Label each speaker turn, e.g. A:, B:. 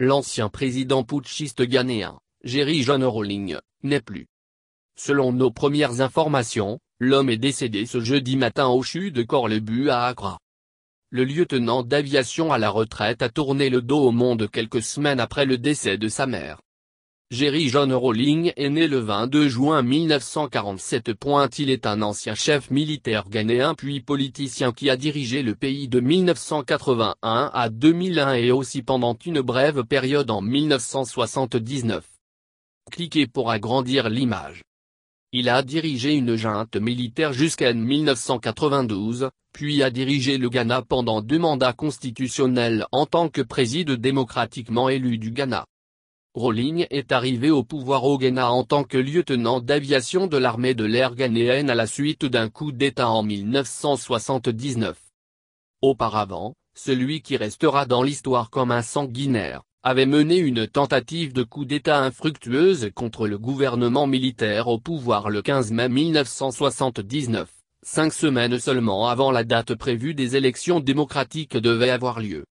A: L'ancien président putschiste ghanéen, Jerry John Rowling, n'est plus. Selon nos premières informations, l'homme est décédé ce jeudi matin au CHU de Corlebu à Accra. Le lieutenant d'aviation à la retraite a tourné le dos au monde quelques semaines après le décès de sa mère. Jerry John Rowling est né le 22 juin 1947. Il est un ancien chef militaire ghanéen puis politicien qui a dirigé le pays de 1981 à 2001 et aussi pendant une brève période en 1979. Cliquez pour agrandir l'image. Il a dirigé une junte militaire jusqu'en 1992, puis a dirigé le Ghana pendant deux mandats constitutionnels en tant que président démocratiquement élu du Ghana. Rowling est arrivé au pouvoir au Ghana en tant que lieutenant d'aviation de l'armée de l'air ghanéenne à la suite d'un coup d'État en 1979. Auparavant, celui qui restera dans l'histoire comme un sanguinaire, avait mené une tentative de coup d'État infructueuse contre le gouvernement militaire au pouvoir le 15 mai 1979, cinq semaines seulement avant la date prévue des élections démocratiques devait avoir lieu.